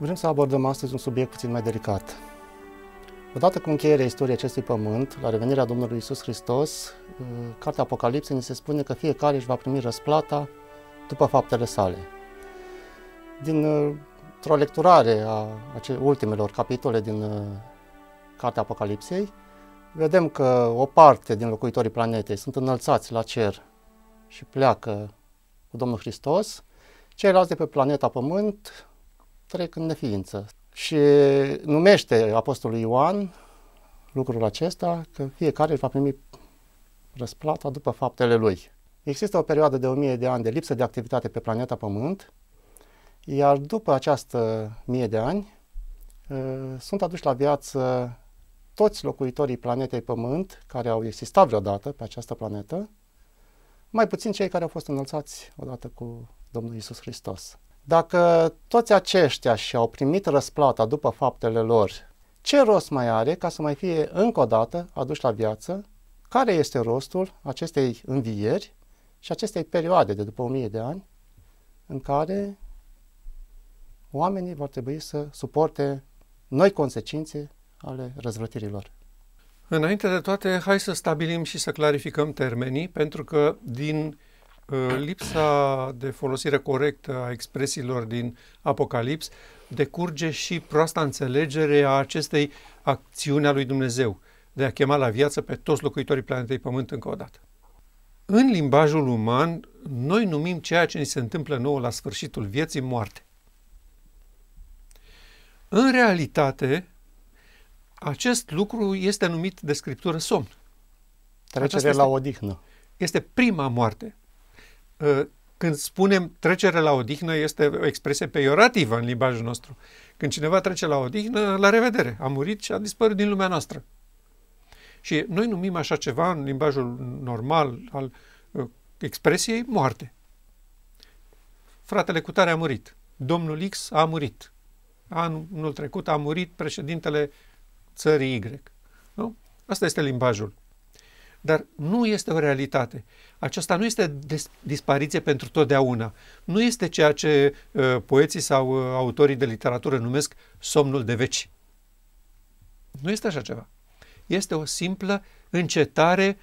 Vrem să abordăm astăzi un subiect puțin mai delicat. Odată cu încheierea istoriei acestui pământ, la revenirea Domnului Isus Hristos, uh, cartea Apocalipsei ne se spune că fiecare își va primi răsplata după faptele sale. Din uh, o lecturare a ultimelor capitole din uh, cartea Apocalipsei, vedem că o parte din locuitorii planetei sunt înălțați la cer și pleacă cu Domnul Hristos, ceilalți de pe planeta Pământ trec în neființă. Și numește Apostolul Ioan lucrul acesta că fiecare își va primi răsplata după faptele lui. Există o perioadă de 1000 de ani de lipsă de activitate pe planeta Pământ, iar după această mie de ani ă, sunt aduși la viață toți locuitorii planetei Pământ care au existat vreodată pe această planetă, mai puțin cei care au fost înălțați odată cu Domnul Isus Hristos. Dacă toți aceștia și-au primit răsplata după faptele lor, ce rost mai are ca să mai fie încă o dată aduși la viață? Care este rostul acestei învieri și acestei perioade de după o mie de ani în care oamenii vor trebui să suporte noi consecințe ale răzvrătirilor? Înainte de toate, hai să stabilim și să clarificăm termenii, pentru că din Uh, lipsa de folosire corectă a expresiilor din Apocalips decurge și proasta înțelegere a acestei acțiuni a lui Dumnezeu de a chema la viață pe toți locuitorii planetei Pământ încă o dată. În limbajul uman, noi numim ceea ce ni se întâmplă nouă la sfârșitul vieții moarte. În realitate, acest lucru este numit de scriptură somn. Trecerea la odihnă. Este prima moarte. Uh, când spunem trecere la odihnă, este o expresie peiorativă în limbajul nostru. Când cineva trece la odihnă, la revedere, a murit și a dispărut din lumea noastră. Și noi numim așa ceva în limbajul normal al uh, expresiei moarte. Fratele Cutare a murit. Domnul X a murit. Anul trecut a murit președintele țării Y. Nu? Asta este limbajul dar nu este o realitate. Aceasta nu este des- dispariție pentru totdeauna. Nu este ceea ce uh, poeții sau uh, autorii de literatură numesc somnul de veci. Nu este așa ceva. Este o simplă încetare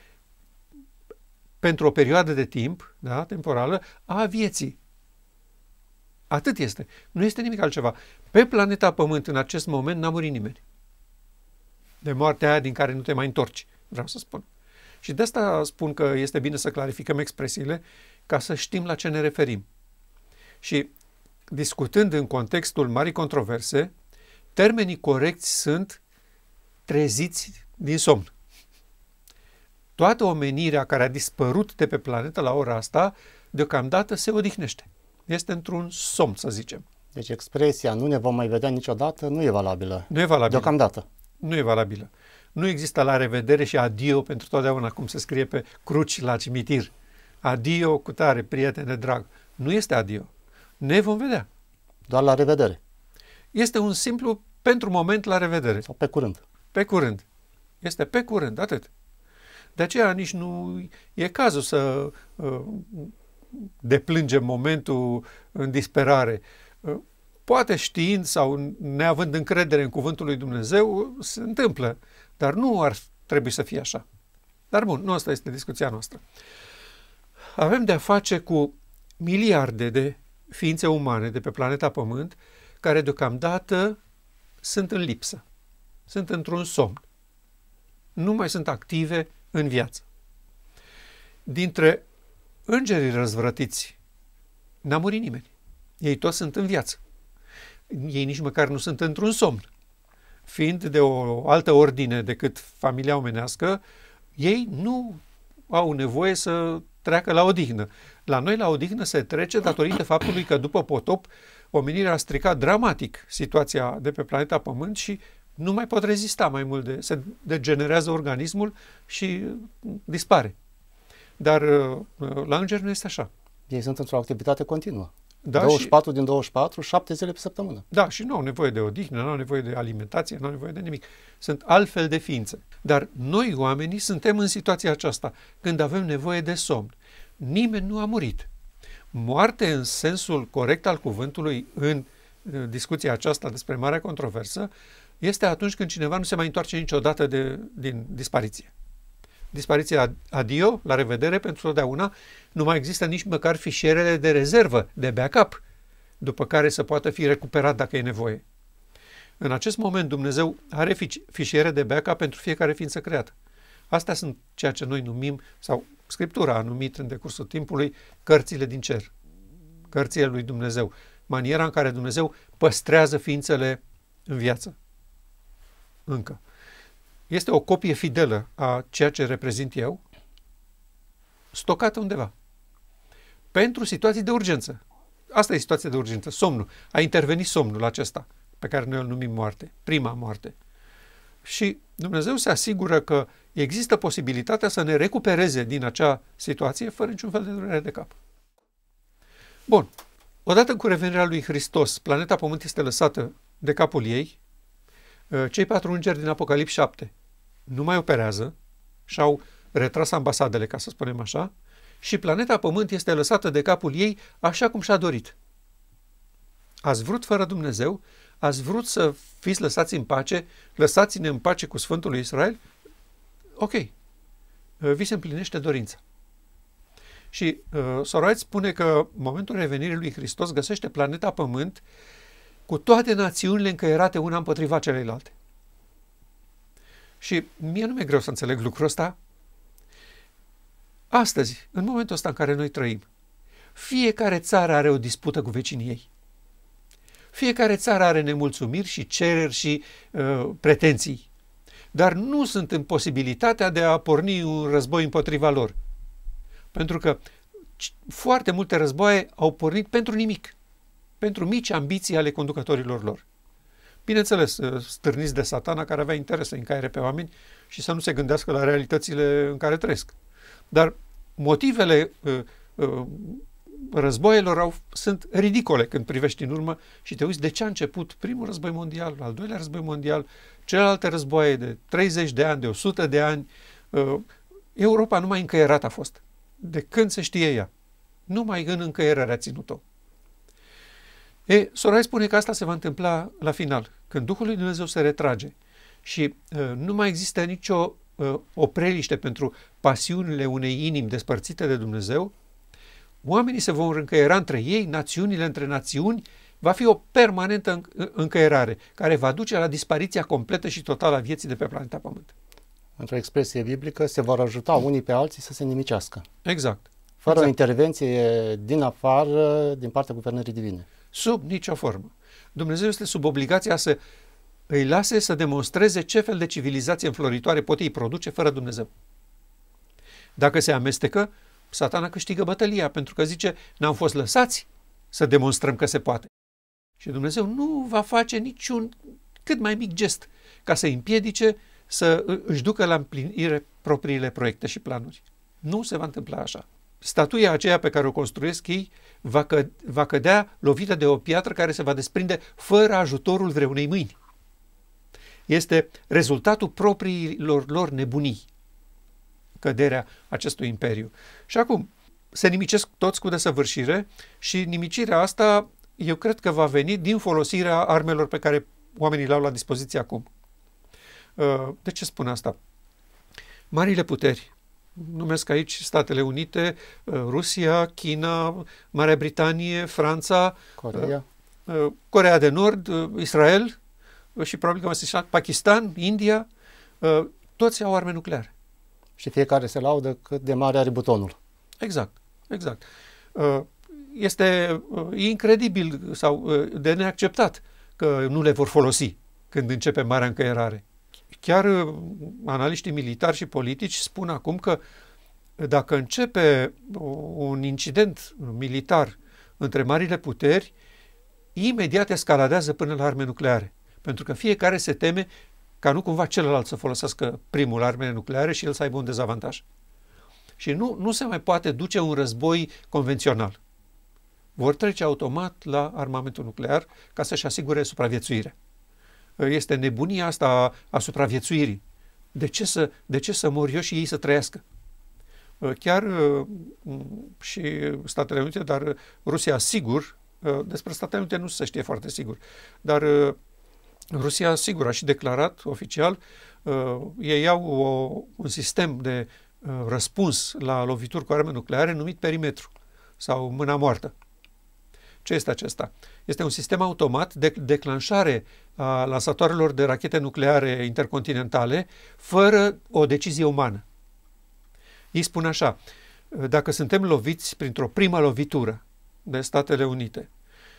pentru o perioadă de timp, da, temporală, a vieții. Atât este. Nu este nimic altceva. Pe planeta Pământ, în acest moment, n-a murit nimeni. De moartea aia din care nu te mai întorci, vreau să spun. Și de asta spun că este bine să clarificăm expresiile ca să știm la ce ne referim. Și discutând în contextul marii controverse, termenii corecți sunt treziți din somn. Toată omenirea care a dispărut de pe planetă la ora asta, deocamdată se odihnește. Este într-un somn, să zicem. Deci expresia nu ne vom mai vedea niciodată nu e valabilă. Nu e valabilă. Deocamdată. Nu e valabilă. Nu există la revedere și adio pentru totdeauna, cum se scrie pe cruci la cimitir. Adio cu tare, prietene drag. Nu este adio. Ne vom vedea. Doar la revedere. Este un simplu pentru moment la revedere. Sau pe curând. Pe curând. Este pe curând, atât. De aceea nici nu e cazul să uh, deplângem momentul în disperare. Uh, poate știind sau neavând încredere în cuvântul lui Dumnezeu, se întâmplă. Dar nu ar trebui să fie așa. Dar bun, nu asta este discuția noastră. Avem de-a face cu miliarde de ființe umane de pe planeta Pământ care deocamdată sunt în lipsă, sunt într-un somn, nu mai sunt active în viață. Dintre îngerii răzvrătiți n-a murit nimeni. Ei toți sunt în viață. Ei nici măcar nu sunt într-un somn fiind de o altă ordine decât familia omenească, ei nu au nevoie să treacă la odihnă. La noi la odihnă se trece datorită faptului că după potop omenirea a stricat dramatic situația de pe planeta Pământ și nu mai pot rezista mai mult, de, se degenerează organismul și dispare. Dar uh, la îngeri nu este așa. Ei sunt într-o activitate continuă. Da, 24 și, din 24, 7 zile pe săptămână. Da, și nu au nevoie de odihnă, nu au nevoie de alimentație, nu au nevoie de nimic. Sunt altfel de ființe. Dar noi, oamenii, suntem în situația aceasta, când avem nevoie de somn. Nimeni nu a murit. Moarte în sensul corect al cuvântului în discuția aceasta despre marea controversă este atunci când cineva nu se mai întoarce niciodată de, din dispariție dispariție adio, la revedere pentru totdeauna, nu mai există nici măcar fișierele de rezervă, de backup, după care să poată fi recuperat dacă e nevoie. În acest moment Dumnezeu are fișiere de backup pentru fiecare ființă creată. Astea sunt ceea ce noi numim, sau Scriptura a numit în decursul timpului, cărțile din cer, cărțile lui Dumnezeu, maniera în care Dumnezeu păstrează ființele în viață. Încă este o copie fidelă a ceea ce reprezint eu, stocată undeva. Pentru situații de urgență. Asta e situația de urgență, somnul. A intervenit somnul acesta, pe care noi îl numim moarte, prima moarte. Și Dumnezeu se asigură că există posibilitatea să ne recupereze din acea situație fără niciun fel de durere de cap. Bun. Odată cu revenirea lui Hristos, planeta Pământ este lăsată de capul ei, Uh, cei patru îngeri din Apocalip 7 nu mai operează și au retras ambasadele, ca să spunem așa, și planeta Pământ este lăsată de capul ei așa cum și-a dorit. Ați vrut fără Dumnezeu, ați vrut să fiți lăsați în pace, lăsați-ne în pace cu Sfântul lui Israel, ok, uh, vi se împlinește dorința. Și uh, Sorait spune că în momentul revenirii lui Hristos găsește planeta Pământ cu toate națiunile încăierate una împotriva celeilalte. Și mie nu mi-e greu să înțeleg lucrul ăsta. Astăzi, în momentul ăsta în care noi trăim, fiecare țară are o dispută cu vecinii ei. Fiecare țară are nemulțumiri și cereri și uh, pretenții, dar nu sunt în posibilitatea de a porni un război împotriva lor. Pentru că foarte multe războaie au pornit pentru nimic pentru mici ambiții ale conducătorilor lor. Bineînțeles, ă, stârniți de satana care avea interes să încaire pe oameni și să nu se gândească la realitățile în care trăiesc. Dar motivele uh, ă, uh, ă, războiilor au, sunt ridicole când privești în urmă și te uiți de ce a început primul război mondial, al doilea război mondial, celelalte războaie de 30 de ani, de 100 de ani. Uh, Europa numai încăierat a fost. De când se știe ea? Numai în încăierare a ținut-o. E, Sorai spune că asta se va întâmpla la final, când Duhul lui Dumnezeu se retrage și uh, nu mai există nicio uh, opreliște pentru pasiunile unei inimi despărțite de Dumnezeu, oamenii se vor încăiera între ei, națiunile între națiuni, va fi o permanentă încăierare care va duce la dispariția completă și totală a vieții de pe planeta Pământ. Într-o expresie biblică, se vor ajuta unii pe alții să se nimicească. Exact. Fără exact. intervenție din afară, din partea guvernării divine. Sub nicio formă. Dumnezeu este sub obligația să îi lase să demonstreze ce fel de civilizație înfloritoare pot ei produce fără Dumnezeu. Dacă se amestecă, satana câștigă bătălia pentru că zice, n-am fost lăsați să demonstrăm că se poate. Și Dumnezeu nu va face niciun cât mai mic gest ca să împiedice să își ducă la împlinire propriile proiecte și planuri. Nu se va întâmpla așa statuia aceea pe care o construiesc ei va, că, va cădea lovită de o piatră care se va desprinde fără ajutorul vreunei mâini. Este rezultatul propriilor lor nebunii căderea acestui imperiu. Și acum, se nimicesc toți cu desăvârșire și nimicirea asta eu cred că va veni din folosirea armelor pe care oamenii le-au la dispoziție acum. Uh, de ce spun asta? Marile puteri numesc aici Statele Unite, eh, Rusia, China, Marea Britanie, Franța, Corea, eh, eh, Corea de Nord, Israel și probabil că mai Pakistan, India, toți au arme nucleare. Și fiecare se laudă cât de mare are butonul. Exact, exact. Este incredibil sau de neacceptat că nu le vor folosi când începe marea încăierare. Chiar uh, analiștii militari și politici spun acum că dacă începe uh, un incident militar între marile puteri, imediat escaladează până la arme nucleare. Pentru că fiecare se teme ca nu cumva celălalt să folosească primul armele nucleare și el să aibă un dezavantaj. Și nu, nu se mai poate duce un război convențional. Vor trece automat la armamentul nuclear ca să-și asigure supraviețuirea este nebunia asta a, a supraviețuirii. De ce, să, de ce să mor eu și ei să trăiască? Uh, chiar uh, și Statele Unite, dar Rusia sigur, uh, despre Statele Unite nu se știe foarte sigur, dar Rusia sigur a și declarat oficial, ei au o, un sistem de răspuns la lovituri cu arme nucleare numit perimetru sau mâna moartă. Ce este acesta? Este un sistem automat de declanșare a lansatoarelor de rachete nucleare intercontinentale fără o decizie umană. Ei spun așa, dacă suntem loviți printr-o prima lovitură de Statele Unite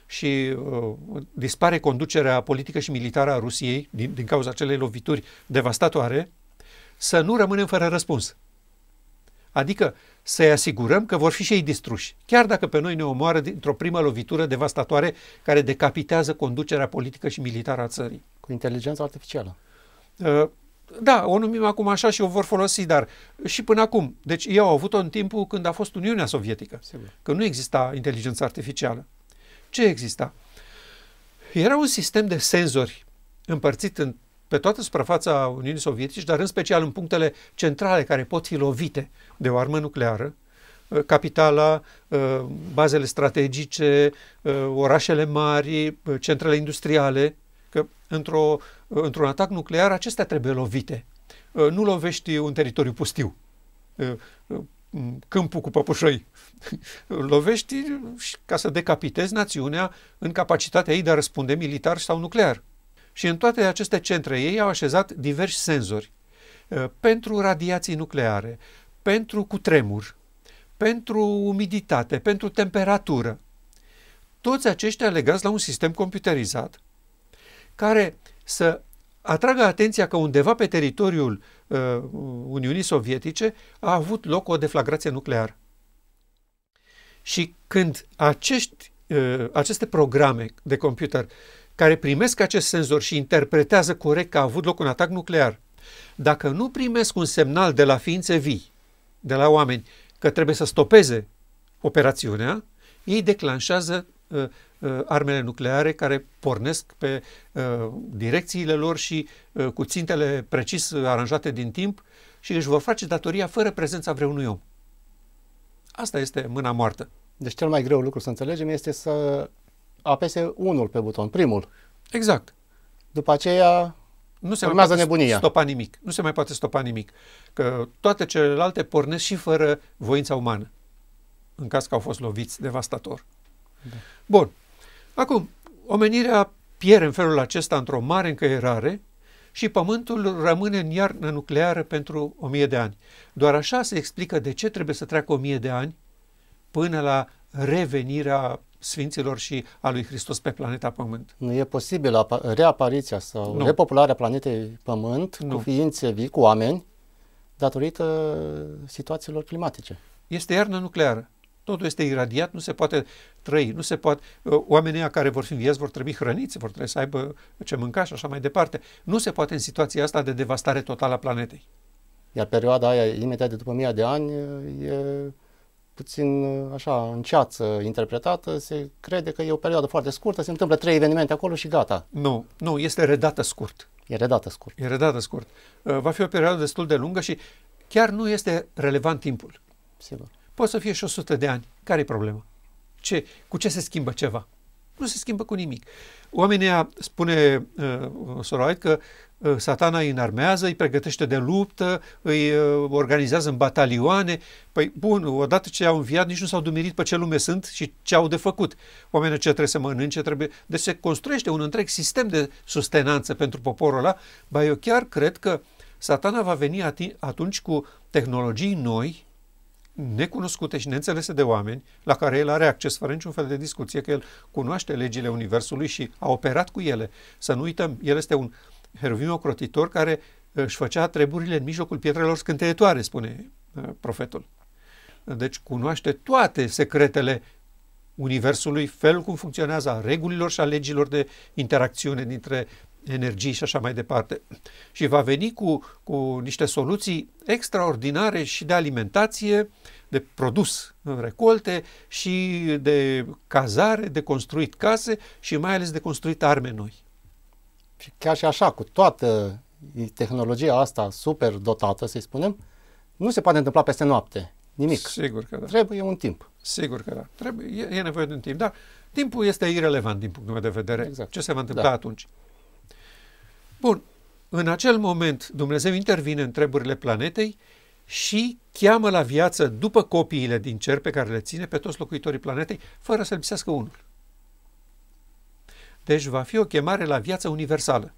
și uh, dispare conducerea politică și militară a Rusiei din, din cauza acelei lovituri devastatoare, să nu rămânem fără răspuns. Adică să-i asigurăm că vor fi și ei distruși, chiar dacă pe noi ne omoară dintr-o primă lovitură devastatoare care decapitează conducerea politică și militară a țării. Cu inteligența artificială. Uh, da, o numim acum așa și o vor folosi, dar și până acum. Deci ei au avut-o în timpul când a fost Uniunea Sovietică. Sigur. Că nu exista inteligență artificială. Ce exista? Era un sistem de senzori împărțit în pe toată suprafața Uniunii Sovietice, dar în special în punctele centrale care pot fi lovite de o armă nucleară, uh, capitala, uh, bazele strategice, uh, orașele mari, centrele industriale, că într-o, într-un atac nuclear acestea trebuie lovite. Nu lovești un teritoriu pustiu, câmpul cu păpușăi. Lovești ca să decapitezi națiunea în capacitatea ei de a răspunde militar sau nuclear și în toate aceste centre ei au așezat diversi senzori uh, pentru radiații nucleare, pentru cutremur, pentru umiditate, pentru temperatură. Toți aceștia legați la un sistem computerizat care să atragă atenția că undeva pe teritoriul uh, Uniunii Sovietice a avut loc o deflagrație nucleară. Și când acești, uh, aceste programe de computer care primesc acest senzor și interpretează corect că a avut loc un atac nuclear, dacă nu primesc un semnal de la ființe vii, de la oameni, că trebuie să stopeze operațiunea, ei declanșează uh, uh, armele nucleare care pornesc pe uh, direcțiile lor și uh, cu țintele precis aranjate din timp și își vor face datoria fără prezența vreunui om. Asta este mâna moartă. Deci cel mai greu lucru să înțelegem este să apese unul pe buton, primul. Exact. După aceea nu se urmează mai poate nebunia. stopa nimic. Nu se mai poate stopa nimic. Că toate celelalte pornesc și fără voința umană. În caz că au fost loviți devastator. Da. Bun. Acum, omenirea pierde în felul acesta într-o mare încăierare și Pământul rămâne în iarnă nucleară pentru o mie de ani. Doar așa se explică de ce trebuie să treacă o mie de ani până la revenirea Sfinților și a lui Hristos pe planeta Pământ. Nu e posibil reapariția sau nu. repopularea planetei Pământ nu. cu ființe vii, cu oameni, datorită situațiilor climatice. Este iarnă nucleară. Totul este iradiat, nu se poate trăi, nu se poate, uh, oamenii care vor fi în vor trebui hrăniți, vor trebui să aibă ce mânca și așa mai departe. Nu se poate în situația asta de devastare totală a planetei. Iar perioada aia, imediat de după mii de ani, uh, e puțin așa în ceață interpretată, se crede că e o perioadă foarte scurtă, se întâmplă trei evenimente acolo și gata. Nu, nu, este redată scurt. E redată scurt. E redată scurt. Uh, va fi o perioadă destul de lungă și chiar nu este relevant timpul. Sigur. Poate să fie și 100 de ani. Care e problema? Ce, cu ce se schimbă ceva? Nu se schimbă cu nimic. Oamenii spune uh, Soroait că Eh, satana îi înarmează, îi pregătește de luptă, îi eh, organizează în batalioane. Păi bun, odată ce au înviat, nici nu s-au dumirit pe ce lume sunt și ce au de făcut. Oamenii ce trebuie să mănânce, trebuie... Deci se construiește un întreg sistem de sustenanță pentru poporul ăla. Ba eu chiar cred că satana va veni atunci cu tehnologii noi, necunoscute și neînțelese de oameni, la care el are acces fără niciun fel de discuție, că el cunoaște legile Universului și a operat cu ele. Să nu uităm, el este un uh, Heruvim Ocrotitor, care uh, își făcea treburile în mijlocul pietrelor scânteietoare, spune uh, profetul. Deci cunoaște toate secretele Universului, felul cum funcționează, a regulilor și a legilor de interacțiune dintre energii și așa mai departe. Și va veni cu, cu niște soluții extraordinare și de alimentație, de produs în recolte și de cazare, de construit case și mai ales de construit arme noi. Și chiar și așa, cu toată tehnologia asta super dotată, să-i spunem, nu se poate întâmpla peste noapte. Nimic. Sigur că da. Trebuie un timp. Sigur că da. Trebuie, e, e nevoie de un timp, dar timpul este irelevant din punctul meu de vedere. Exact. Ce se va întâmpla da. atunci? Bun. În acel moment, Dumnezeu intervine în treburile planetei și cheamă la viață, după copiile din cer pe care le ține, pe toți locuitorii planetei, fără să lipsească unul. Deci va fi o chemare la viață universală.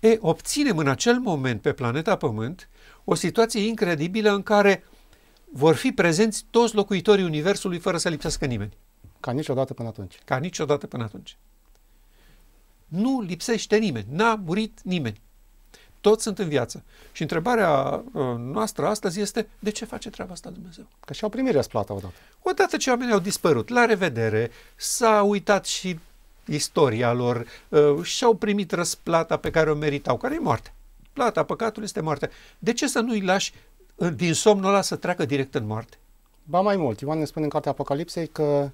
E, obținem în acel moment pe planeta Pământ o situație incredibilă în care vor fi prezenți toți locuitorii Universului fără să lipsească nimeni. Ca niciodată până atunci. Ca niciodată până atunci. Nu lipsește nimeni, n-a murit nimeni. Toți sunt în viață. Și întrebarea uh, noastră astăzi este de ce face treaba asta Dumnezeu? Că și-au primit răsplata odată. Odată ce oamenii au dispărut, la revedere, s-a uitat și istoria lor uh, și-au primit răsplata pe care o meritau, care e moarte. Plata păcatului este moarte. De ce să nu-i lași uh, din somnul ăla să treacă direct în moarte? Ba mai mult, Ioan ne spune în cartea Apocalipsei că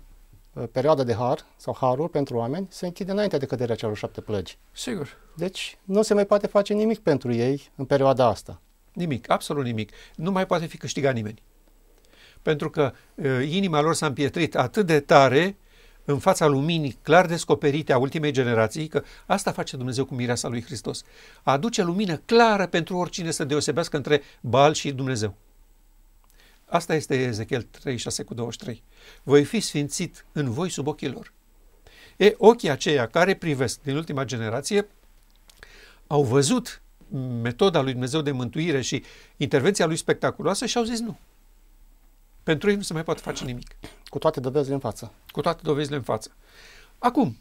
uh, perioada de har sau harul pentru oameni se închide înainte de căderea celor șapte plăgi. Sigur. Deci nu se mai poate face nimic pentru ei în perioada asta. Nimic, absolut nimic. Nu mai poate fi câștigat nimeni. Pentru că e, inima lor s-a împietrit atât de tare în fața luminii clar descoperite a ultimei generații, că asta face Dumnezeu cu mireasa lui Hristos. Aduce lumină clară pentru oricine să deosebească între Baal și Dumnezeu. Asta este Ezechiel 36 cu 23. Voi fi sfințit în voi sub ochii lor. E, ochii aceia care privesc din ultima generație au văzut metoda lui Dumnezeu de mântuire și intervenția lui spectaculoasă și au zis nu. Pentru ei nu se mai poate face nimic. Cu toate dovezile în față. Cu toate dovezile în față. Acum,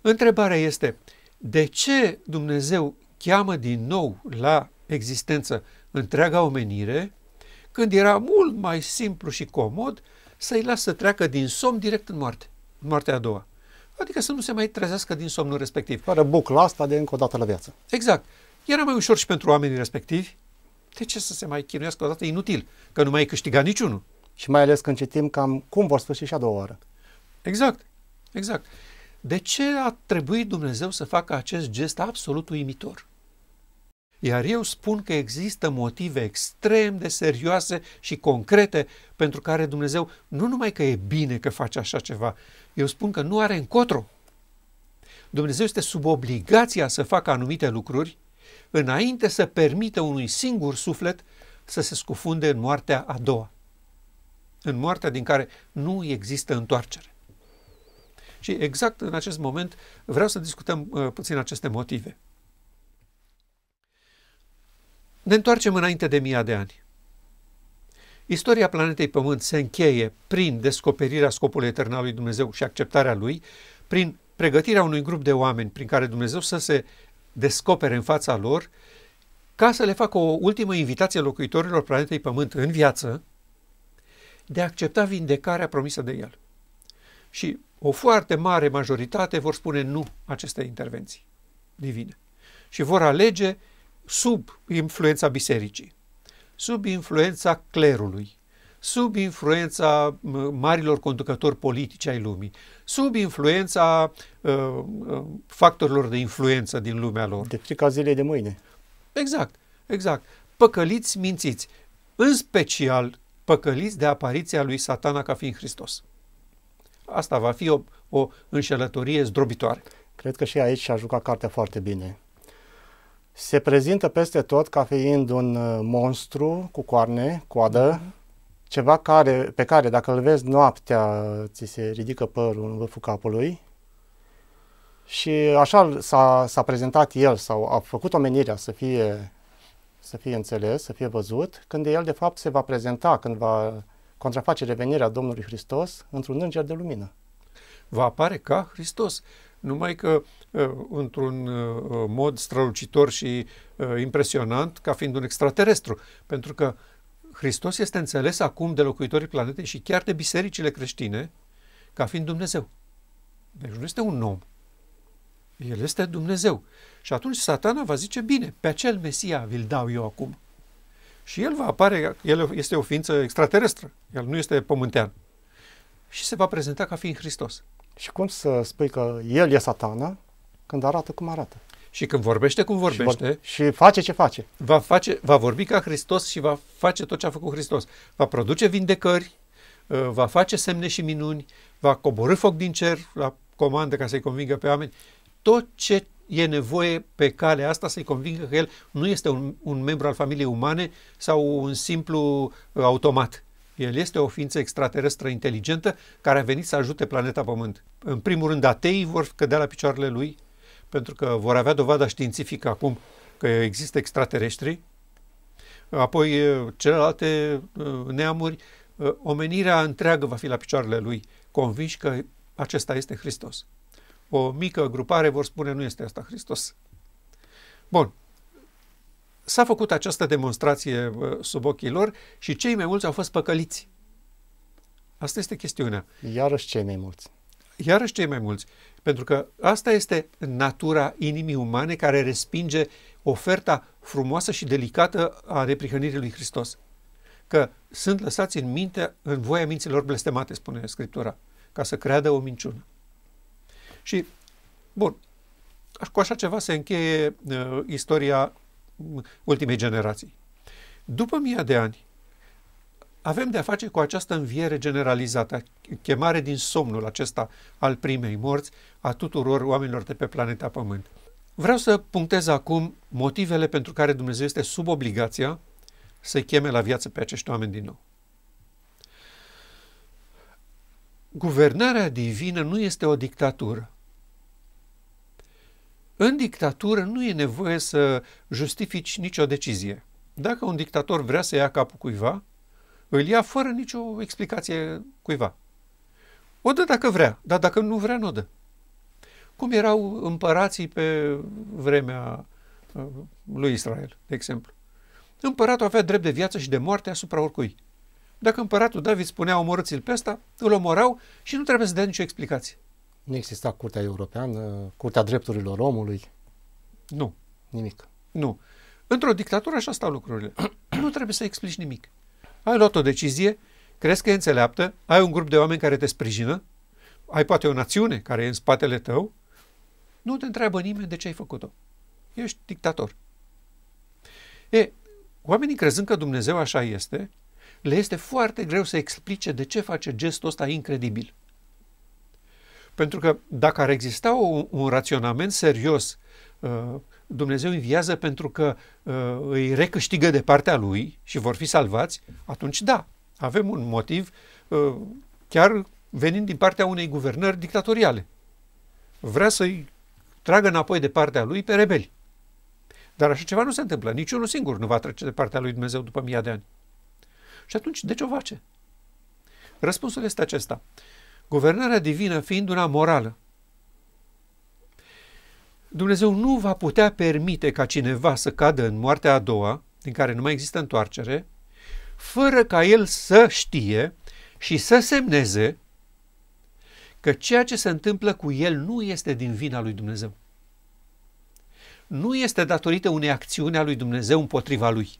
întrebarea este, de ce Dumnezeu cheamă din nou la existență întreaga omenire, când era mult mai simplu și comod să-i lasă să treacă din somn direct în moarte, în moartea a doua. Adică să nu se mai trezească din somnul respectiv. Fără bucla asta de încă o dată la viață. Exact. Era mai ușor și pentru oamenii respectivi. De ce să se mai chinuiască dată Inutil, că nu mai câștiga niciunul. Și mai ales când citim cam cum vor sfârși și a doua oară. Exact, exact. De ce a trebuit Dumnezeu să facă acest gest absolut uimitor? Iar eu spun că există motive extrem de serioase și concrete pentru care Dumnezeu nu numai că e bine că face așa ceva, eu spun că nu are încotro. Dumnezeu este sub obligația să facă anumite lucruri înainte să permită unui singur suflet să se scufunde în moartea a doua în moartea din care nu există întoarcere. Și exact în acest moment vreau să discutăm uh, puțin aceste motive. Ne întoarcem înainte de mii de ani. Istoria planetei Pământ se încheie prin descoperirea scopului etern al lui Dumnezeu și acceptarea lui, prin pregătirea unui grup de oameni prin care Dumnezeu să se descopere în fața lor, ca să le facă o ultimă invitație locuitorilor planetei Pământ în viață, de a accepta vindecarea promisă de el. Și o foarte mare majoritate vor spune nu aceste intervenții divine și vor alege sub influența bisericii, sub influența clerului, sub influența marilor conducători politici ai lumii, sub influența uh, uh factorilor de influență din lumea lor. De frica zilei de mâine. Exact, exact. Păcăliți, mințiți. În special păcăliți de apariția lui satana ca fiind Hristos. Asta va fi o, o înșelătorie zdrobitoare. Cred că și aici și-a jucat cartea foarte bine. Se prezintă peste tot ca fiind un uh, monstru cu coarne, coadă, mm-hmm. ceva care, pe care dacă îl vezi noaptea ți se ridică părul în vârful capului și așa s-a, s-a prezentat el sau a făcut omenirea să fie să fie înțeles, să fie văzut, când el de fapt se va prezenta, când va contraface revenirea Domnului Hristos într-un înger de lumină. Va apare ca Hristos, numai că ă, într-un ă, ă, mod strălucitor și impresionant, ca fiind un extraterestru, pentru că Hristos este înțeles acum de locuitorii planetei și chiar de bisericile creștine ca fiind Dumnezeu. Deci nu este un om, el este Dumnezeu. Și atunci satana va zice, bine, pe acel Mesia vi-l dau eu acum. Și el va apare, el este o ființă extraterestră, el nu este pământean. Și se va prezenta ca fiind Hristos. Și cum să spui că el e satana când arată cum arată? Și când vorbește cum vorbește. Și, vor, și face ce face. Va, face. va vorbi ca Hristos și va face tot ce a făcut Hristos. Va produce vindecări, ă, va face semne și minuni, va coborâ foc din cer la comandă ca să-i convingă pe oameni tot ce e nevoie pe calea asta să-i convingă că el nu este un, un membru al familiei umane sau un simplu uh, automat. El este o ființă extraterestră inteligentă care a venit să ajute planeta Pământ. În primul rând, ateii vor cădea la picioarele lui, pentru că vor avea dovada științifică acum că există extraterestri. Apoi, uh, celelalte uh, neamuri, omenirea întreagă va fi la picioarele lui, convinși că acesta este Hristos o mică grupare vor spune nu este asta Hristos. Bun. S-a făcut această demonstrație uh, sub ochii lor și cei mai mulți au fost păcăliți. Asta este chestiunea. Iarăși cei mai mulți. Iarăși cei mai mulți. Pentru că asta este natura inimii umane care respinge oferta frumoasă și delicată a reprihănirii lui Hristos. Că sunt lăsați în minte, în voia minților blestemate, spune Scriptura, ca să creadă o minciună. Și, bun, cu așa ceva se încheie uh, istoria ultimei generații. După mii de ani, avem de-a face cu această înviere generalizată, chemare din somnul acesta al primei morți a tuturor oamenilor de pe planeta Pământ. Vreau să punctez acum motivele pentru care Dumnezeu este sub obligația să-i cheme la viață pe acești oameni din nou. Guvernarea divină nu este o dictatură. În dictatură nu e nevoie să justifici nicio decizie. Dacă un dictator vrea să ia capul cuiva, îl ia fără nicio explicație cuiva. O dă dacă vrea, dar dacă nu vrea, nu o dă. Cum erau împărații pe vremea uh, lui Israel, de exemplu. Împăratul avea drept de viață și de moarte asupra oricui. Dacă împăratul David spunea omorâți-l pe ăsta, îl omorau și nu trebuie să dea nicio explicație. Nu exista Curtea Europeană, Curtea Drepturilor Omului? Nu. Nimic. Nu. Într-o dictatură așa stau lucrurile. nu trebuie să explici nimic. Ai luat o decizie, crezi că e înțeleaptă, ai un grup de oameni care te sprijină, ai poate o națiune care e în spatele tău, nu te întreabă nimeni de ce ai făcut-o. Ești dictator. E, oamenii crezând că Dumnezeu așa este, le este foarte greu să explice de ce face gestul ăsta incredibil. Pentru că dacă ar exista o, un raționament serios, uh, Dumnezeu înviază pentru că uh, îi recâștigă de partea lui și vor fi salvați, atunci da, avem un motiv uh, chiar venind din partea unei guvernări dictatoriale. Vrea să-i tragă înapoi de partea lui pe rebeli. Dar așa ceva nu se întâmplă. Niciunul singur nu va trece de partea lui Dumnezeu după mii de ani. Și atunci, de ce o face? Răspunsul este acesta guvernarea divină fiind una morală. Dumnezeu nu va putea permite ca cineva să cadă în moartea a doua, din care nu mai există întoarcere, fără ca el să știe și să semneze că ceea ce se întâmplă cu el nu este din vina lui Dumnezeu. Nu este datorită unei acțiuni a lui Dumnezeu împotriva lui,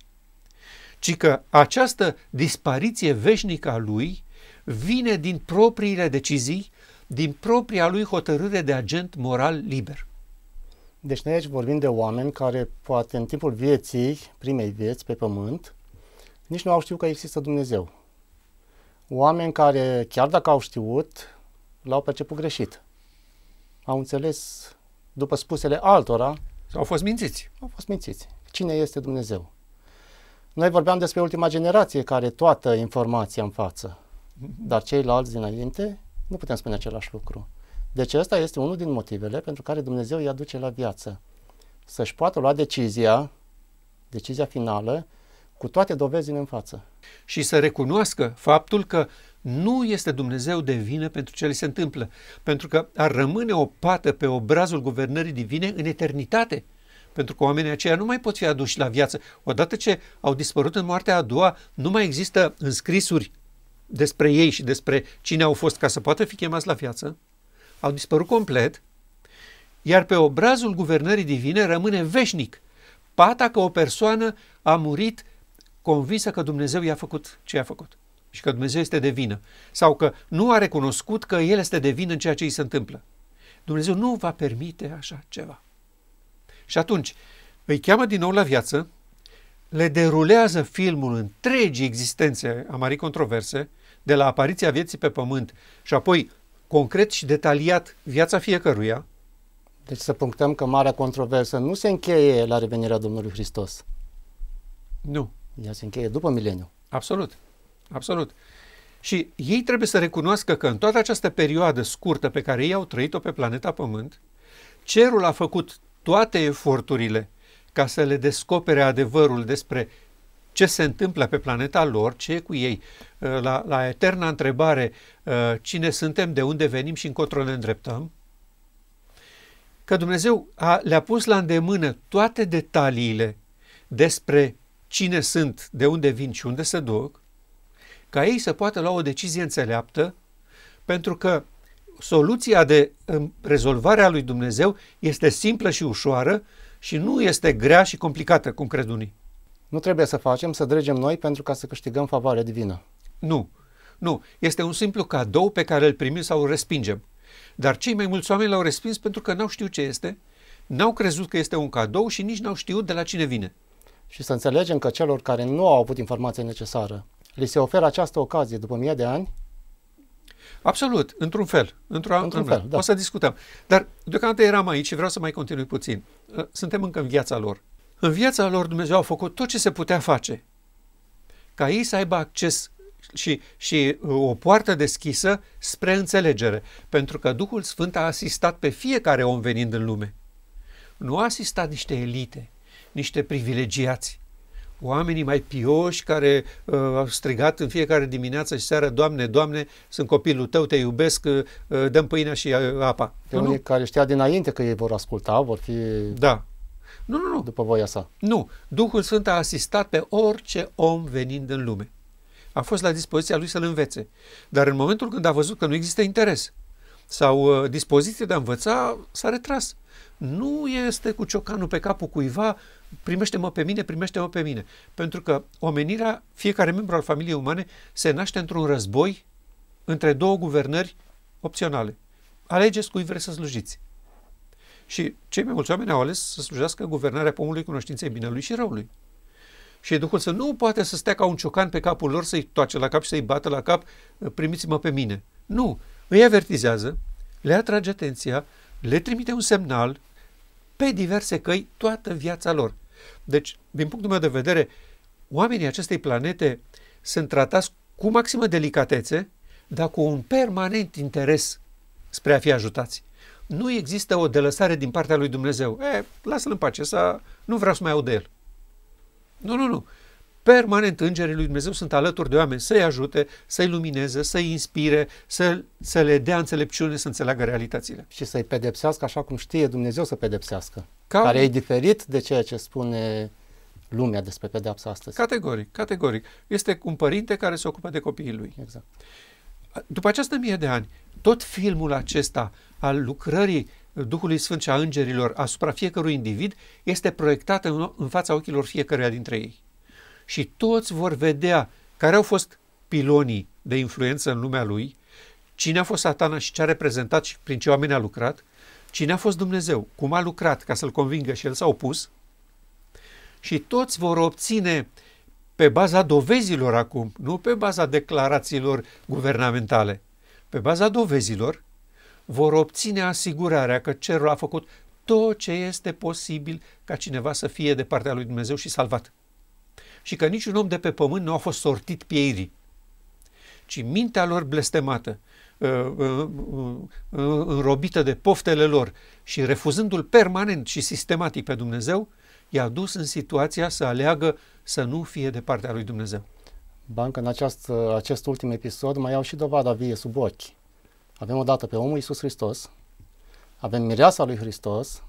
ci că această dispariție veșnică a lui vine din propriile decizii, din propria lui hotărâre de agent moral liber. Deci noi aici vorbim de oameni care poate în timpul vieții, primei vieți pe pământ, nici nu au știut că există Dumnezeu. Oameni care, chiar dacă au știut, l-au perceput greșit. Au înțeles, după spusele altora... Au fost mințiți. Au fost mințiți. Cine este Dumnezeu? Noi vorbeam despre ultima generație care toată informația în față. Dar ceilalți dinainte nu putem spune același lucru. Deci ăsta este unul din motivele pentru care Dumnezeu îi aduce la viață. Să-și poată lua decizia, decizia finală, cu toate dovezile în față. Și să recunoască faptul că nu este Dumnezeu de vină pentru ce li se întâmplă, pentru că ar rămâne o pată pe obrazul guvernării divine în eternitate, pentru că oamenii aceia nu mai pot fi aduși la viață. Odată ce au dispărut în moartea a doua, nu mai există înscrisuri despre ei și despre cine au fost ca să poată fi chemați la viață, au dispărut complet, iar pe obrazul guvernării divine rămâne veșnic pata că o persoană a murit convinsă că Dumnezeu i-a făcut ce i-a făcut și că Dumnezeu este de vină sau că nu a recunoscut că El este de vină în ceea ce îi se întâmplă. Dumnezeu nu va permite așa ceva. Și atunci îi cheamă din nou la viață, le derulează filmul întregii existențe a marii controverse, de la apariția vieții pe pământ și apoi concret și detaliat viața fiecăruia. Deci să punctăm că marea controversă nu se încheie la revenirea Domnului Hristos. Nu. Ea se încheie după mileniu. Absolut. Absolut. Și ei trebuie să recunoască că în toată această perioadă scurtă pe care ei au trăit-o pe planeta Pământ, cerul a făcut toate eforturile ca să le descopere adevărul despre ce se întâmplă pe planeta lor, ce e cu ei. Uh, la, la eterna întrebare uh, cine suntem, de unde venim și încotro ne îndreptăm, că Dumnezeu a, le-a pus la îndemână toate detaliile despre cine sunt, de unde vin și unde se duc, ca ei să poată lua o decizie înțeleaptă, pentru că soluția de um, rezolvare a lui Dumnezeu este simplă și ușoară și nu este grea și complicată, cum cred unii. Nu trebuie să facem, să dregem noi pentru ca să câștigăm favoarea divină. Nu, nu. Este un simplu cadou pe care îl primim sau îl respingem. Dar cei mai mulți oameni l-au respins pentru că n-au știut ce este, n-au crezut că este un cadou și nici n-au știut de la cine vine. Și să înțelegem că celor care nu au avut informația necesară, li se oferă această ocazie după mii de ani? Absolut, într-un fel. Într-un, într-un fel, fel. Da. O să discutăm. Dar deocamdată eram aici și vreau să mai continui puțin. Suntem încă în viața lor. În viața lor Dumnezeu a făcut tot ce se putea face ca ei să aibă acces și, și uh, o poartă deschisă spre înțelegere, pentru că Duhul Sfânt a asistat pe fiecare om venind în lume. Nu a asistat niște elite, niște privilegiați, oamenii mai pioși care uh, au strigat în fiecare dimineață și seară, Doamne, Doamne, sunt copilul tău, te iubesc, uh, dăm pâinea și uh, apa. De nu? unii care știa dinainte că ei vor asculta, vor fi... Da, nu, nu, nu. După voia sa. Nu. Duhul Sfânt a asistat pe orice om venind în lume. A fost la dispoziția lui să-l învețe. Dar în momentul când a văzut că nu există interes sau uh, dispoziție de a învăța, s-a retras. Nu este cu ciocanul pe capul cuiva, primește-mă pe mine, primește-mă pe mine. Pentru că omenirea, fiecare membru al familiei umane, se naște într-un război între două guvernări opționale. Alegeți cui vreți să slujiți. Și cei mai mulți oameni au ales să slujească guvernarea pomului cunoștinței binelui și răului. Și Duhul să nu poate să stea ca un ciocan pe capul lor, să-i toace la cap și să-i bată la cap, ă, primiți-mă pe mine. Nu, îi avertizează, le atrage atenția, le trimite un semnal pe diverse căi toată viața lor. Deci, din punctul meu de vedere, oamenii acestei planete sunt tratați cu maximă delicatețe, dar cu un permanent interes spre a fi ajutați nu există o delăsare din partea lui Dumnezeu. E, lasă-l în pace, să nu vreau să mai aud de el. Nu, nu, nu. Permanent îngerii lui Dumnezeu sunt alături de oameni să-i ajute, să-i lumineze, să-i inspire, să, să le dea înțelepciune să înțeleagă realitățile. Și să-i pedepsească așa cum știe Dumnezeu să pedepsească, Ca... care e diferit de ceea ce spune lumea despre pedepsa astăzi. Categoric, categoric. Este un părinte care se ocupă de copiii lui. Exact după această mie de ani, tot filmul acesta al lucrării Duhului Sfânt și a îngerilor asupra fiecărui individ este proiectat în, în fața ochilor fiecăruia dintre ei. Și toți vor vedea care au fost pilonii de influență în lumea lui, cine a fost satana și ce a reprezentat și prin ce oameni a lucrat, cine a fost Dumnezeu, cum a lucrat ca să-l convingă și el s-a opus, și toți vor obține uh, pe baza dovezilor acum, nu pe baza declarațiilor guvernamentale, pe baza dovezilor, vor obține asigurarea că cerul a făcut tot ce este posibil ca cineva să fie de partea lui Dumnezeu și salvat. Și că niciun om de pe pământ nu a fost sortit pieirii, ci mintea lor blestemată, ă, ă, ă, înrobită de poftele lor și refuzându-l permanent și sistematic pe Dumnezeu, i-a dus în situația să aleagă să nu fie de partea lui Dumnezeu. Bancă, în aceast, acest ultim episod mai au și dovada vie sub ochi. Avem odată pe omul Iisus Hristos, avem mireasa lui Hristos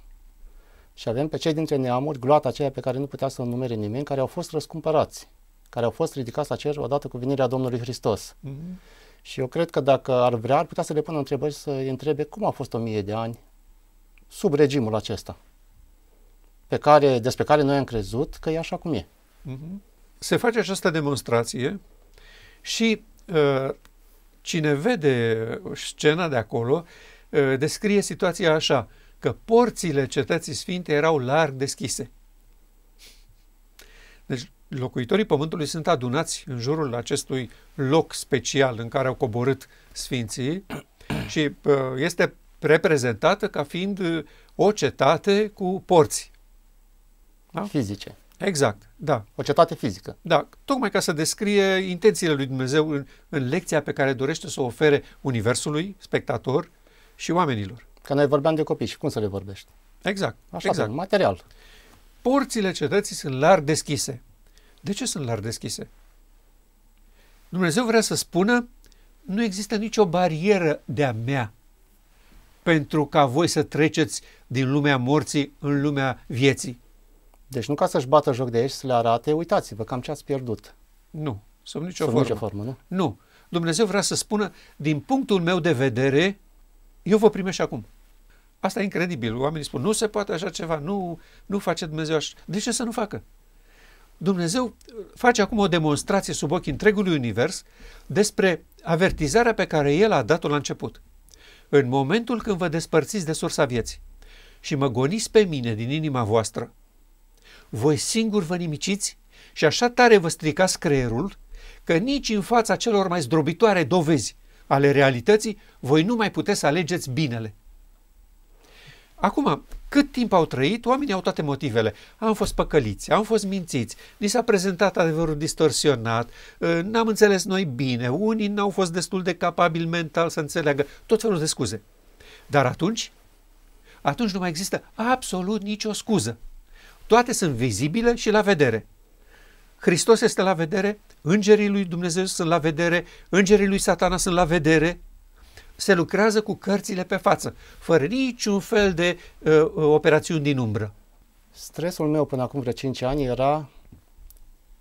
și avem pe cei dintre neamuri, gloata aceea pe care nu putea să o numere nimeni, care au fost răscumpărați, care au fost ridicați la cer odată cu venirea Domnului Hristos. Mm-hmm. Și eu cred că dacă ar vrea, ar putea să le pună întrebări, să întrebe cum a fost o mie de ani sub regimul acesta pe care, despre care noi am crezut că e așa cum e. Mhm. Se face această demonstrație și uh, cine vede scena de acolo uh, descrie situația așa, că porțile cetății sfinte erau larg deschise. Deci locuitorii pământului sunt adunați în jurul acestui loc special în care au coborât sfinții și uh, este reprezentată ca fiind uh, o cetate cu porți da? fizice. Exact, da. O cetate fizică. Da, tocmai ca să descrie intențiile lui Dumnezeu în, în lecția pe care dorește să o ofere Universului, spectator și oamenilor. Că noi vorbeam de copii și cum să le vorbești? Exact. Așa, exact. Bine, material. Porțile cetății sunt larg deschise. De ce sunt larg deschise? Dumnezeu vrea să spună, nu există nicio barieră de-a mea pentru ca voi să treceți din lumea morții în lumea vieții. Deci nu ca să-și bată joc de aici, să le arate, uitați-vă cam ce ați pierdut. Nu, sub nicio sub formă. Nicio formă nu? nu. Dumnezeu vrea să spună, din punctul meu de vedere, eu vă primești acum. Asta e incredibil. Oamenii spun, nu se poate așa ceva, nu, nu face Dumnezeu așa. De ce să nu facă? Dumnezeu face acum o demonstrație sub ochii întregului univers despre avertizarea pe care El a dat-o la început. În momentul când vă despărțiți de sursa vieții și mă goniți pe mine din inima voastră, voi singuri vă nimiciți și așa tare vă stricați creierul că nici în fața celor mai zdrobitoare dovezi ale realității, voi nu mai puteți să alegeți binele. Acum, cât timp au trăit, oamenii au toate motivele. Am fost păcăliți, am fost mințiți, ni s-a prezentat adevărul distorsionat, ă, n-am înțeles noi bine, unii n-au fost destul de capabili mental să înțeleagă, tot felul de scuze. Dar atunci, atunci nu mai există absolut nicio scuză. Toate sunt vizibile și la vedere. Hristos este la vedere, îngerii lui Dumnezeu sunt la vedere, îngerii lui satana sunt la vedere. Se lucrează cu cărțile pe față, fără niciun fel de uh, uh operațiuni din umbră. Stresul meu până acum vreo 5 ani era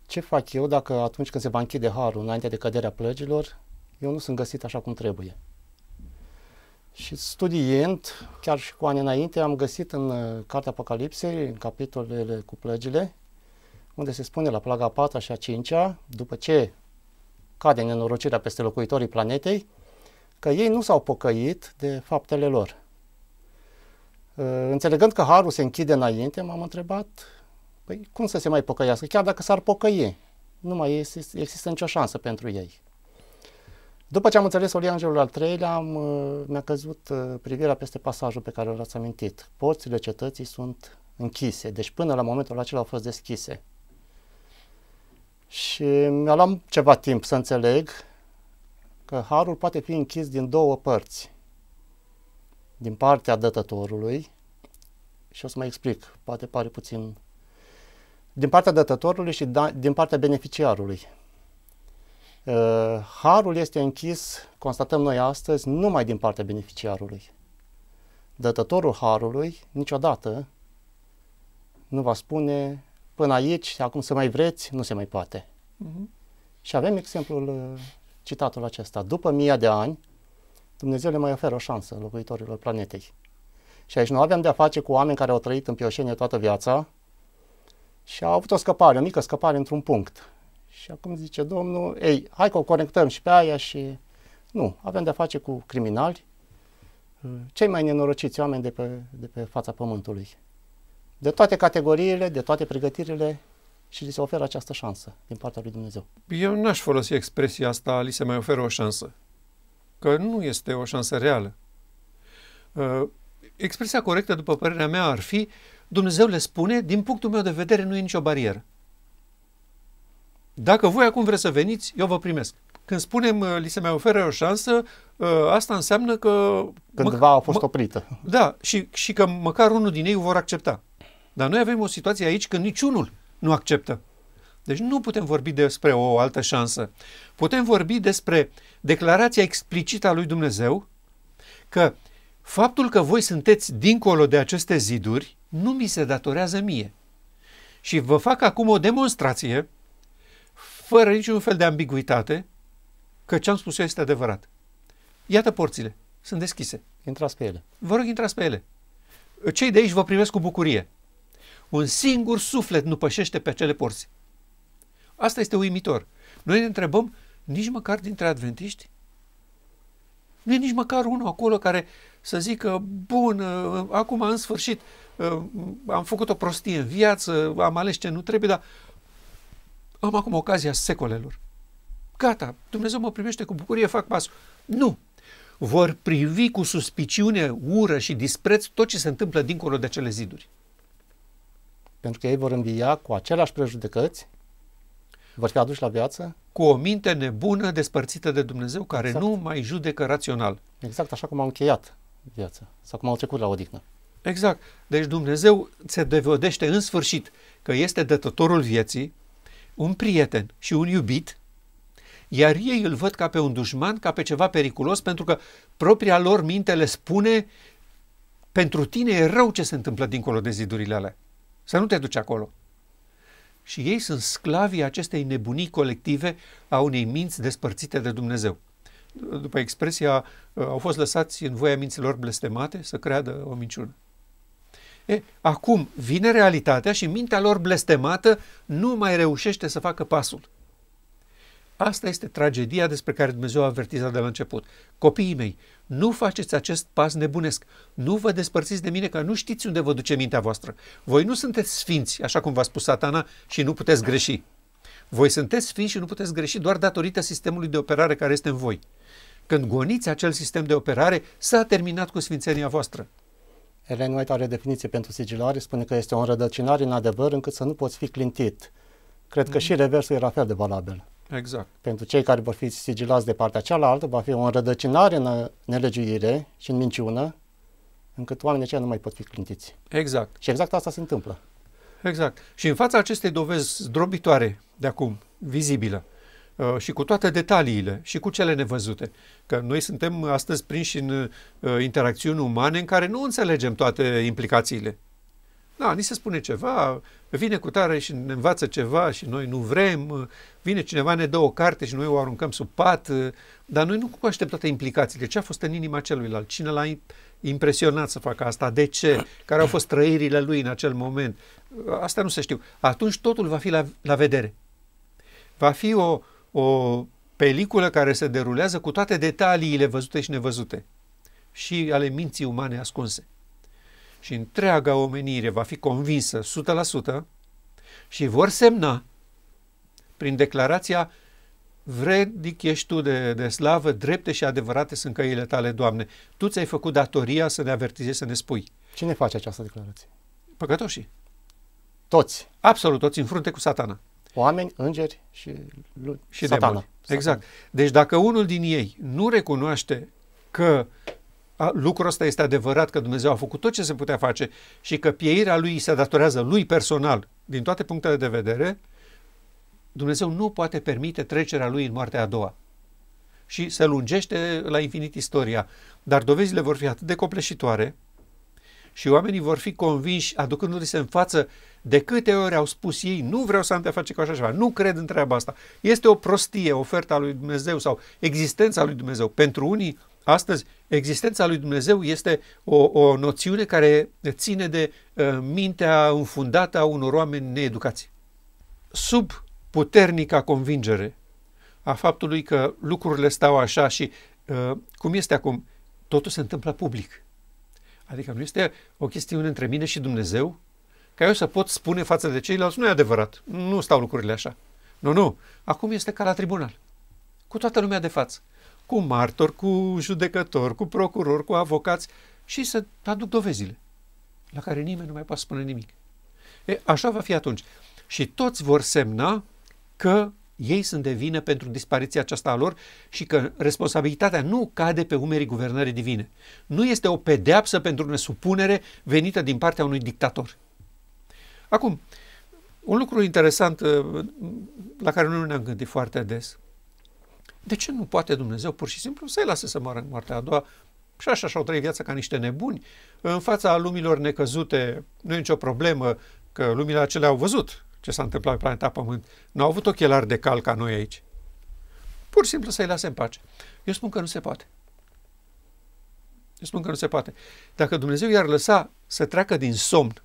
ce fac eu dacă atunci când se va închide harul înainte de căderea plăgilor, eu nu sunt găsit așa cum trebuie. Și studiind, chiar și cu ani înainte, am găsit în uh, Cartea Apocalipsei, în capitolele cu plăgile, unde se spune la plaga 4 și a 5 -a, după ce cade nenorocirea peste locuitorii planetei, că ei nu s-au pocăit de faptele lor. Uh, înțelegând că harul se închide înainte, m-am întrebat, păi cum să se mai pocăiască, chiar dacă s-ar pocăi, nu mai există, există nicio șansă pentru ei. După ce am înțeles Oliangelul al treilea, am, uh, mi-a căzut uh, privirea peste pasajul pe care l-ați amintit. Porțile cetății sunt închise, deci până la momentul acela au fost deschise. Și mi-a luat ceva timp să înțeleg că harul poate fi închis din două părți. Din partea dătătorului, și o să mai explic, poate pare puțin, din partea dătătorului și da, din partea beneficiarului. Uh, harul este închis, constatăm noi astăzi, numai din partea beneficiarului. Dătătorul harului niciodată nu va spune până aici, acum să mai vreți, nu se mai poate. Uh-huh. Și avem exemplul uh, citatul acesta. După mii de ani, Dumnezeu le mai oferă o șansă locuitorilor planetei. Și aici nu avem de-a face cu oameni care au trăit în pioșenie toată viața și au avut o scăpare, o mică scăpare într-un punct. Și acum zice domnul, ei, hai că o conectăm și pe aia și... Nu, avem de-a face cu criminali, cei mai nenorociți oameni de pe, de pe fața pământului. De toate categoriile, de toate pregătirile și li se oferă această șansă din partea lui Dumnezeu. Eu n-aș folosi expresia asta, li se mai oferă o șansă, că nu este o șansă reală. Ă, expresia corectă, după părerea mea, ar fi Dumnezeu le spune, din punctul meu de vedere, nu e nicio barieră. Dacă voi acum vreți să veniți, eu vă primesc. Când spunem uh, li se mai oferă o șansă, uh, asta înseamnă că... Cândva a fost oprită. da, și, și că măcar unul din ei vor accepta. Dar noi avem o situație aici când niciunul nu acceptă. Deci nu putem vorbi despre o altă șansă. Putem vorbi despre declarația explicită a lui Dumnezeu că faptul că voi sunteți dincolo de aceste ziduri nu mi se datorează mie. Și vă fac acum o demonstrație fără niciun fel de ambiguitate, că ce am spus eu este adevărat. Iată porțile, sunt deschise. Intrați pe ele. Vă rog, intrați pe ele. Cei de aici vă primesc cu bucurie. Un singur suflet nu pășește pe acele porți. Asta este uimitor. Noi ne întrebăm, nici măcar dintre adventiști? Nu e nici măcar unul acolo care să zică, bun, ă, acum în sfârșit ă, am făcut o prostie în viață, am ales ce nu trebuie, dar am acum ocazia secolelor. Gata, Dumnezeu mă primește cu bucurie, fac pasul. Nu! Vor privi cu suspiciune, ură și dispreț tot ce se întâmplă dincolo de acele ziduri. Pentru că ei vor învia cu aceleași prejudecăți, vor fi aduși la viață? Cu o minte nebună despărțită de Dumnezeu care exact. nu mai judecă rațional. Exact așa cum au încheiat viața sau cum au trecut la odihnă. Exact. Deci Dumnezeu se dovedește în sfârșit că este dătătorul vieții, un prieten și un iubit, iar ei îl văd ca pe un dușman, ca pe ceva periculos, pentru că propria lor minte le spune pentru tine e rău ce se întâmplă dincolo de zidurile alea. Să nu te duci acolo. Și ei sunt sclavii acestei nebunii colective a unei minți despărțite de Dumnezeu. După expresia, au fost lăsați în voia minților blestemate să creadă o minciună. E, acum vine realitatea și mintea lor blestemată nu mai reușește să facă pasul. Asta este tragedia despre care Dumnezeu a avertizat de la început. Copiii mei, nu faceți acest pas nebunesc. Nu vă despărțiți de mine, că nu știți unde vă duce mintea voastră. Voi nu sunteți sfinți, așa cum v-a spus satana, și nu puteți greși. Voi sunteți sfinți și nu puteți greși doar datorită sistemului de operare care este în voi. Când goniți acel sistem de operare, s-a terminat cu sfințenia voastră. Ellen White are definiție pentru sigilare, spune că este o înrădăcinare în adevăr încât să nu poți fi clintit. Cred mm-hmm. că mm. și reversul e la fel de valabil. Exact. Pentru cei care vor fi sigilați de partea cealaltă, va fi o înrădăcinare în nelegiuire și în minciună, încât oamenii aceia nu mai pot fi clintiți. Exact. Și exact asta se întâmplă. Exact. Și în fața acestei dovezi zdrobitoare de acum, vizibilă, Uh, și cu toate detaliile și cu cele nevăzute. Că noi suntem astăzi prinși în uh, interacțiuni umane în care nu înțelegem toate implicațiile. Da, ni se spune ceva, vine cu tare și ne învață ceva și noi nu vrem, uh, vine cineva, ne dă o carte și noi o aruncăm sub pat, dar noi nu cunoaștem toate implicațiile. Ce a fost în inima celuilalt? Cine l-a impresionat să facă asta? De ce? Care au fost trăirile lui în acel moment? Asta nu se știu. Atunci totul va fi la, la vedere. Va fi o, o peliculă care se derulează cu toate detaliile văzute și nevăzute și ale minții umane ascunse. Și întreaga omenire va fi convinsă 100% și vor semna prin declarația Vredic ești tu de, de slavă, drepte și adevărate sunt căile tale, Doamne. Tu ți-ai făcut datoria să ne avertizezi, să ne spui. Cine face această declarație? Păcătoșii. Toți. Absolut toți, în frunte cu satana oameni, îngeri și, și satana. Exact. Deci dacă unul din ei nu recunoaște că lucrul ăsta este adevărat, că Dumnezeu a făcut tot ce se putea face și că pieirea lui se datorează lui personal, din toate punctele de vedere, Dumnezeu nu poate permite trecerea lui în moartea a doua. Și se lungește la infinit istoria. Dar dovezile vor fi atât de copleșitoare și oamenii vor fi convinși aducându le se în față de câte ori au spus ei, nu vreau să am de-a face cu așa ceva, nu cred în treaba asta. Este o prostie oferta lui Dumnezeu sau existența lui Dumnezeu. Pentru unii, astăzi, existența lui Dumnezeu este o, o noțiune care ține de uh, mintea înfundată a unor oameni needucați. Sub puternica convingere a faptului că lucrurile stau așa și uh, cum este acum, totul se întâmplă public. Adică nu este o chestiune între mine și Dumnezeu? Ca eu să pot spune față de ceilalți, nu e adevărat, nu stau lucrurile așa. Nu, nu, acum este ca la tribunal, cu toată lumea de față, cu martor, cu judecător, cu procuror, cu avocați și să aduc dovezile, la care nimeni nu mai poate spune nimic. E, așa va fi atunci. Și toți vor semna că ei sunt de vină pentru dispariția aceasta a lor și că responsabilitatea nu cade pe umerii guvernării divine. Nu este o pedeapsă pentru nesupunere venită din partea unui dictator. Acum, un lucru interesant uh, la care nu ne-am gândit foarte des. De ce nu poate Dumnezeu pur și simplu să-i lase să moară în moartea a doua și așa și-au trăit viața ca niște nebuni? În fața lumilor necăzute nu e nicio problemă că lumile acelea au văzut ce s-a întâmplat pe planeta Pământ, n-au avut ochelari de cal ca noi aici. Pur și simplu să-i lase în pace. Eu spun că nu se poate. Eu spun că nu se poate. Dacă Dumnezeu i-ar lăsa să treacă din somn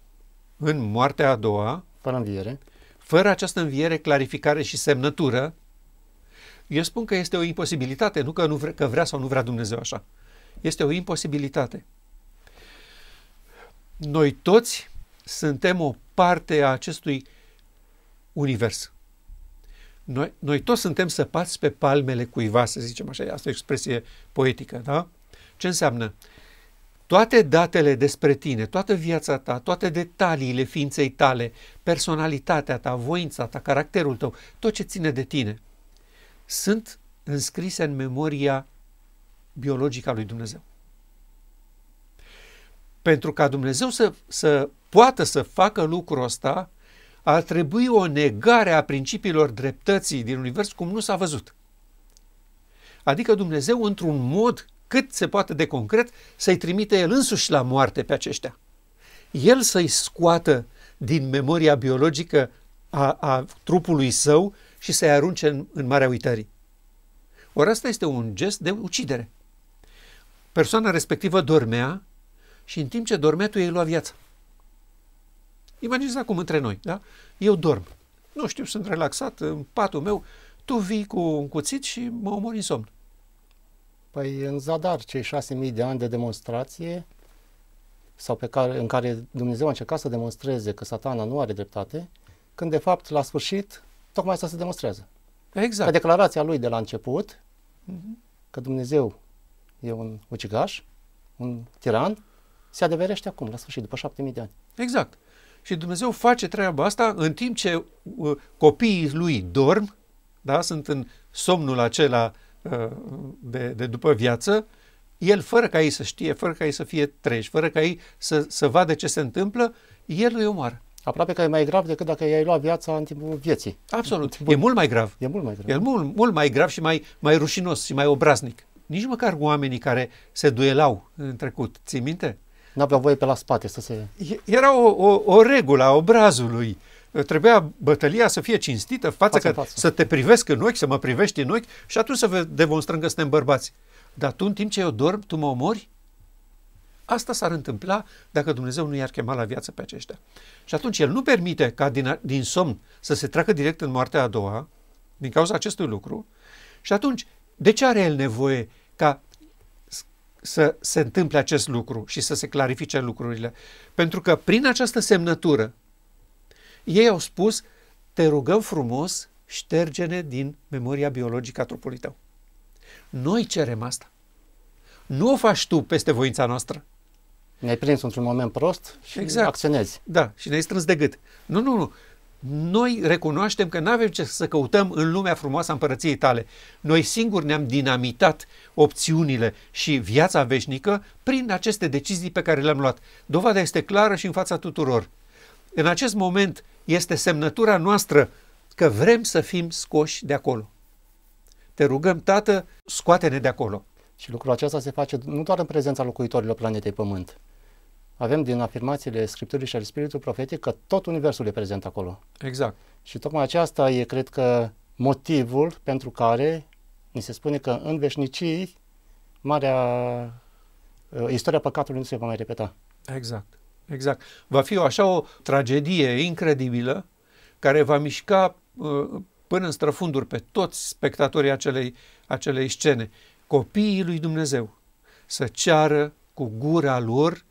în moartea a doua, fără înviere, fără această înviere, clarificare și semnătură, eu spun că este o imposibilitate, nu că, nu vre, că vrea sau nu vrea Dumnezeu așa. Este o imposibilitate. Noi toți suntem o parte a acestui univers. Noi, noi toți suntem săpați pe palmele cuiva, să zicem așa, asta e o expresie poetică, da? Ce înseamnă? Toate datele despre tine, toată viața ta, toate detaliile ființei tale, personalitatea ta, voința ta, caracterul tău, tot ce ține de tine, sunt înscrise în memoria biologică a lui Dumnezeu. Pentru ca Dumnezeu să, să poată să facă lucrul ăsta, ar trebui o negare a principiilor dreptății din univers cum nu s-a văzut. Adică Dumnezeu, într-un mod cât se poate de concret, să-i trimite El însuși la moarte pe aceștia. El să-i scoată din memoria biologică a, a trupului său și să-i arunce în, în marea uitării. Ori asta este un gest de ucidere. Persoana respectivă dormea și în timp ce dormea, tu ei lua viața. Imaginează acum între noi, da? Eu dorm. Nu știu, sunt relaxat în patul meu, tu vii cu un cuțit și mă omori în somn. Păi în zadar, cei șase mii de ani de demonstrație sau pe care, în care Dumnezeu a încercat să demonstreze că satana nu are dreptate, când de fapt la sfârșit tocmai asta se demonstrează. Exact. Pe declarația lui de la început, mm-hmm. că Dumnezeu e un ucigaș, un tiran, se adeverește acum, la sfârșit, după șapte mii de ani. Exact. Și Dumnezeu face treaba asta în timp ce uh, copiii lui dorm, da? sunt în somnul acela uh, de, de după viață, el fără ca ei să știe, fără ca ei să fie treji, fără ca ei să, să vadă ce se întâmplă, el îi omoară. Aproape că e mai grav decât dacă i-ai luat viața în timpul vieții. Absolut. Timpul... E mult mai grav. E mult mai grav. E mult, mult mai grav și mai, mai rușinos și mai obraznic. Nici măcar oamenii care se duelau în trecut. Ții minte? n-aveau voie pe la spate să se... Era o, o, o regulă a obrazului. Trebuia bătălia să fie cinstită față, față, că, față să te privesc în ochi, să mă privești în ochi și atunci să demonstrăm că suntem bărbați. Dar tu în timp ce eu dorm, tu mă omori? Asta s-ar întâmpla dacă Dumnezeu nu i-ar chema la viață pe aceștia. Și atunci El nu permite ca din, din somn să se treacă direct în moartea a doua, din cauza acestui lucru, și atunci, de ce are El nevoie ca să se întâmple acest lucru și să se clarifice lucrurile. Pentru că prin această semnătură ei au spus, te rugăm frumos, șterge-ne din memoria biologică a trupului tău. Noi cerem asta. Nu o faci tu peste voința noastră. Ne-ai prins într-un moment prost și exact. acționezi. Da, și ne-ai strâns de gât. Nu, nu, nu noi recunoaștem că nu avem ce să căutăm în lumea frumoasă a împărăției tale. Noi singuri ne-am dinamitat opțiunile și viața veșnică prin aceste decizii pe care le-am luat. Dovada este clară și în fața tuturor. În acest moment este semnătura noastră că vrem să fim scoși de acolo. Te rugăm, Tată, scoate-ne de acolo. Și lucrul acesta se face nu doar în prezența locuitorilor planetei Pământ, avem din afirmațiile Scripturii și al Spiritului Profetic că tot Universul e prezent acolo. Exact. Și tocmai aceasta e, cred că, motivul pentru care ni se spune că în veșnicii marea uh, istoria păcatului nu se va mai repeta. Exact. Exact. Va fi o așa o tragedie incredibilă care va mișca uh, până în străfunduri pe toți spectatorii acelei, acelei scene. Copiii lui Dumnezeu să ceară cu gura lor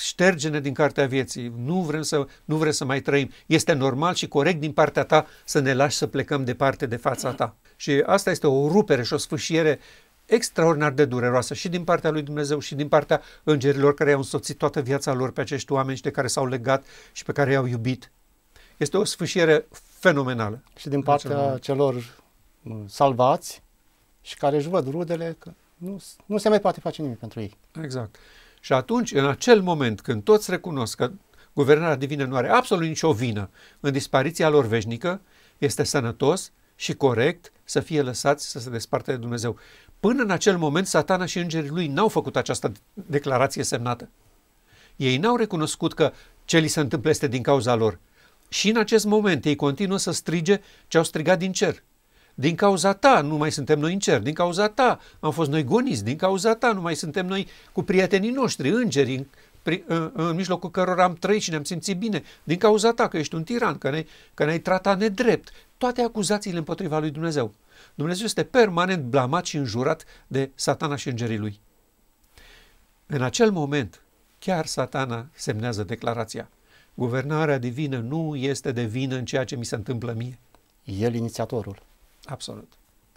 șterge-ne din cartea vieții, nu vrem, să, nu vrem să mai trăim. Este normal și corect din partea ta să ne lași să plecăm departe de fața ta. Și asta este o rupere și o sfâșiere extraordinar de dureroasă și din partea lui Dumnezeu și din partea îngerilor care au însoțit toată viața lor pe acești oameni și de care s-au legat și pe care i-au iubit. Este o sfâșiere fenomenală. Și din partea celor salvați și care își văd rudele că nu, nu se mai poate face nimic pentru ei. Exact. Și atunci, în acel moment, când toți recunosc că guvernarea divină nu are absolut nicio vină în dispariția lor veșnică, este sănătos și corect să fie lăsați să se despartă de Dumnezeu. Până în acel moment, satana și îngerii lui n-au făcut această declarație semnată. Ei n-au recunoscut că ce li se întâmplă este din cauza lor. Și în acest moment ei continuă să strige ce au strigat din cer. Din cauza ta nu mai suntem noi în cer, din cauza ta am fost noi goniți, din cauza ta nu mai suntem noi cu prietenii noștri, îngeri, în mijlocul cărora am trăit și ne-am simțit bine, din cauza ta, că ești un tiran, că ne-ai, că ne tratat nedrept. Toate acuzațiile împotriva lui Dumnezeu. Dumnezeu este permanent blamat și înjurat de satana și îngerii lui. În acel moment, chiar satana semnează declarația. Guvernarea divină nu este de vină în ceea ce mi se întâmplă mie. El inițiatorul. Absolut.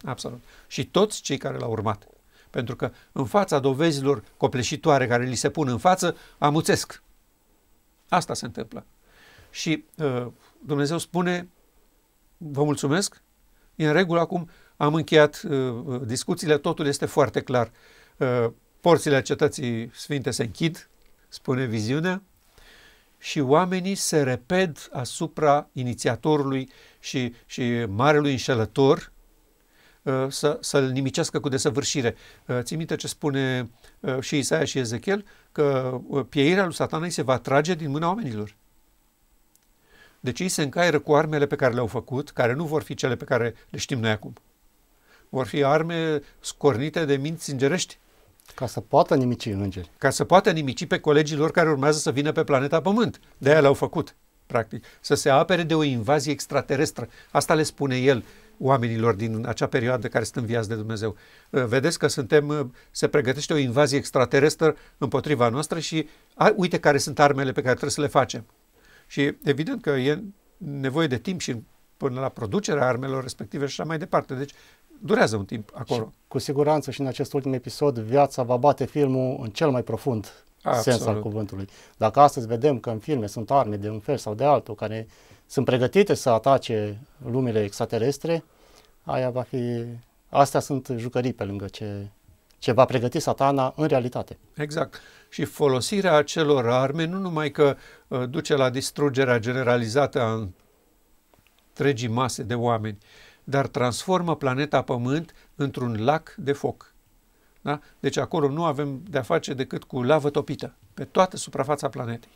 Absolut. Și toți cei care l-au urmat. Pentru că în fața dovezilor copleșitoare care li se pun în față, amuțesc. Asta se întâmplă. Și uh, Dumnezeu spune, vă mulțumesc, e în regulă acum, am încheiat uh, discuțiile, totul este foarte clar. Uh, porțile cetății sfinte se închid, spune viziunea, și oamenii se reped asupra inițiatorului și, și marelui înșelător uh, să, să-l nimicească cu desăvârșire. Uh, Ți minte ce spune uh, și Isaia și Ezechiel? Că pieirea lui satanei se va trage din mâna oamenilor. Deci ei se încaieră cu armele pe care le-au făcut, care nu vor fi cele pe care le știm noi acum. Vor fi arme scornite de minți îngerești ca să poată nimici îngeri. Ca să poată nimici pe colegii lor care urmează să vină pe planeta Pământ. De aia l-au făcut, practic. Să se apere de o invazie extraterestră. Asta le spune el oamenilor din acea perioadă care sunt înviați de Dumnezeu. Uh, vedeți că suntem, uh, se pregătește o invazie extraterestră împotriva noastră și a, uite care sunt armele pe care trebuie să le facem. Și evident că e nevoie de timp și până la producerea armelor respective și așa mai departe. Deci durează un timp acolo. Și cu siguranță și în acest ultim episod viața va bate filmul în cel mai profund Absolut. sens al cuvântului. Dacă astăzi vedem că în filme sunt arme de un fel sau de altul care sunt pregătite să atace lumile extraterestre, aia va fi... Astea sunt jucării pe lângă ce, ce va pregăti satana în realitate. Exact. Și folosirea acelor arme nu numai că uh, duce la distrugerea generalizată a întregii mase de oameni, uh, dar transformă planeta Pământ într-un lac de foc. Da? Deci acolo nu avem de-a face decât cu lavă topită pe toată suprafața planetei.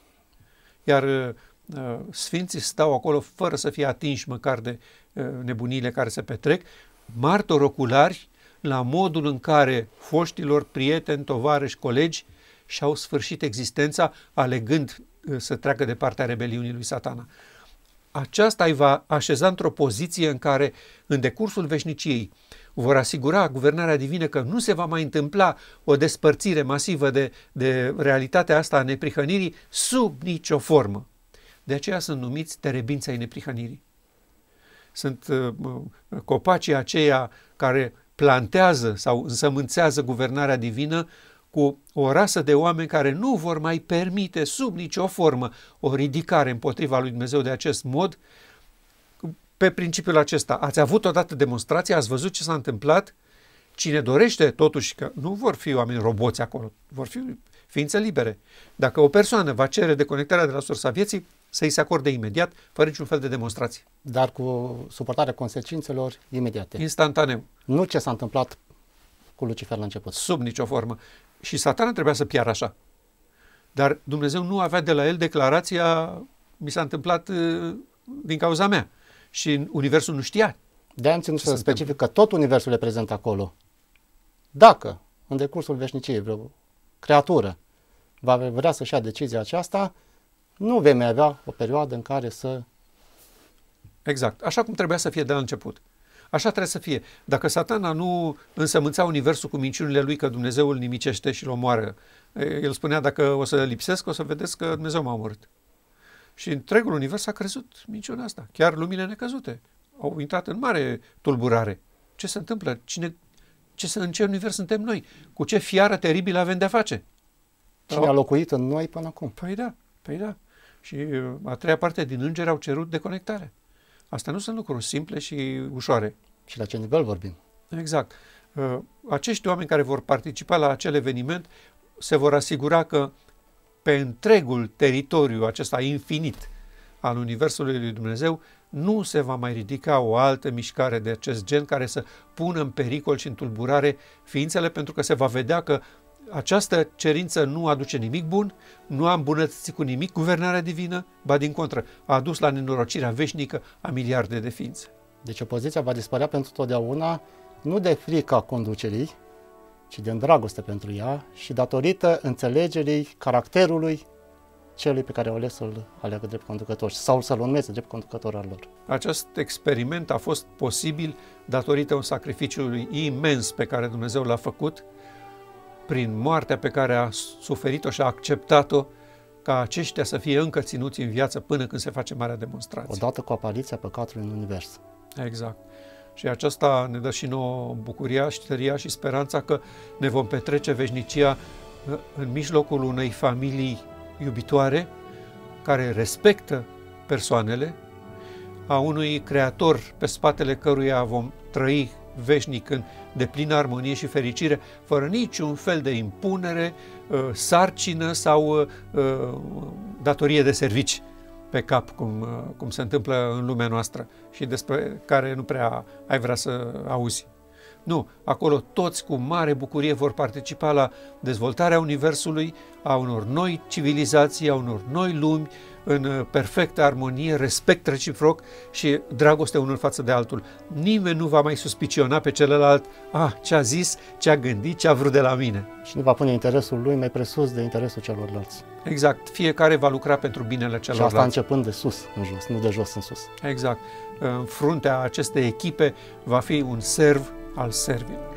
Iar uh, uh sfinții stau acolo fără să fie atinși măcar de uh, nebunile care se petrec, Martoroculari oculari la modul în care foștilor prieteni, tovarăși, colegi și-au sfârșit existența alegând uh, să treacă de partea rebeliunii lui satana aceasta îi va așeza într-o poziție în care, în decursul veșniciei, vor asigura guvernarea divină că nu se va mai întâmpla o despărțire masivă de, de realitatea asta a neprihănirii sub nicio formă. De aceea sunt numiți terebinții ai neprihănirii. Sunt uh, uh, copacii aceia care plantează sau însămânțează guvernarea divină cu o rasă de oameni care nu vor mai permite sub nicio formă o ridicare împotriva lui Dumnezeu de acest mod, pe principiul acesta. Ați avut odată demonstrație, ați văzut ce s-a întâmplat, cine dorește totuși că nu vor fi oameni roboți acolo, vor fi ființe libere. Dacă o persoană va cere deconectarea de la sursa vieții, să îi se acorde imediat, fără niciun fel de demonstrație. Dar cu suportarea consecințelor imediate. Instantaneu. Nu ce s-a întâmplat cu Lucifer la început. Sub nicio formă. Și satana trebuia să piară așa. Dar Dumnezeu nu avea de la el declarația mi s-a întâmplat uh, din cauza mea. Și universul nu știa. De am ținut să specific că tot universul le prezent acolo. Dacă în decursul veșniciei vreo creatură va vrea să-și ia decizia aceasta, nu vei mai avea o perioadă în care să... Exact. Așa cum trebuia să fie de la început. Așa trebuie să fie. Dacă satana nu însămânța universul cu minciunile lui că Dumnezeu îl nimicește și îl omoară, el spunea dacă o să lipsesc, o să vedeți că Dumnezeu m-a omorât. Și întregul univers a crezut minciunea asta. Chiar lumile necăzute au intrat în mare tulburare. Ce se întâmplă? Cine, ce, în ce univers suntem noi? Cu ce fiară teribilă avem de-a face? Cine a locuit în noi până acum? Păi da, păi da. Și uh, a treia parte din îngeri au cerut deconectare. Asta nu sunt lucruri simple și ușoare. Și la ce nivel vorbim? Exact. Uh, acești oameni care vor participa la acel eveniment se vor asigura că pe întregul teritoriu acesta infinit al Universului lui Dumnezeu nu se va mai ridica o altă mișcare de acest gen care să pună în pericol și în tulburare ființele pentru că se va vedea că această cerință nu aduce nimic bun, nu a îmbunătățit cu nimic guvernarea divină, ba din contră, a adus la nenorocirea veșnică a miliarde de ființe. Deci opoziția va dispărea pentru totdeauna nu de frica conducerii, ci din dragoste pentru ea și datorită înțelegerii caracterului celui pe care o ales să-l aleagă drept conducător sau să-l urmeze drept conducător al lor. Acest experiment a fost posibil datorită un sacrificiului imens pe care Dumnezeu l-a făcut prin moartea pe care a suferit-o și a acceptat-o, ca aceștia să fie încă ținuți în viață până când se face marea demonstrație. Odată cu apariția păcatului în univers. Exact. Și aceasta ne dă și nouă bucuria, șteria și speranța că ne vom petrece veșnicia uh, în mijlocul unei familii iubitoare care respectă persoanele, a unui creator pe spatele căruia vom trăi veșnic în de plină armonie și fericire, fără niciun fel de impunere, uh, sarcină sau uh, uh, datorie de servici pe cap, cum, cum se întâmplă în lumea noastră și despre care nu prea ai vrea să auzi. Nu, acolo toți cu mare bucurie vor participa la dezvoltarea Universului, a unor noi civilizații, a unor noi lumi, în uh, perfectă armonie, respect reciproc și dragoste unul față de altul. Nimeni nu va mai suspiciona pe celălalt, ah, ce a zis, ce a gândit, ce a vrut de la mine. Și nu va pune interesul lui mai presus de interesul celorlalți. Exact, fiecare va lucra pentru binele celorlalți. Și asta începând de sus în jos, nu de jos în sus. Exact. În fruntea acestei echipe va fi un serv al servilor.